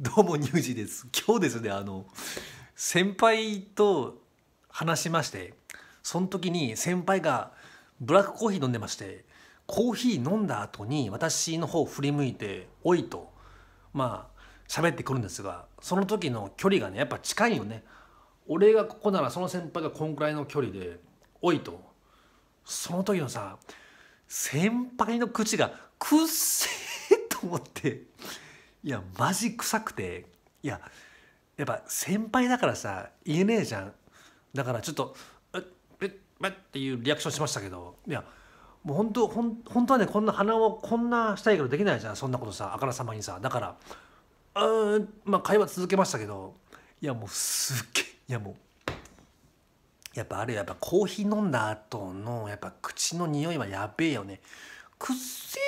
どうも乳児です今日ですねあの先輩と話しましてその時に先輩がブラックコーヒー飲んでましてコーヒー飲んだ後に私の方振り向いて「おい」とまあ喋ってくるんですがその時の距離がねやっぱ近いよね俺がここならその先輩がこんくらいの距離で「おい」とその時のさ先輩の口が「くっせえ」と思って。いやマジ臭くていややっぱ先輩だからさ言えねえじゃんだからちょっと「えっえっえっ」っていうリアクションしましたけどいやもう本当ほん本当はねこんな鼻をこんなしたいけどできないじゃんそんなことさあからさまにさだからうんまあ会話続けましたけどいやもうすっげえいやもうやっぱあれやっぱコーヒー飲んだ後のやっぱ口の匂いはやべえよねくっせ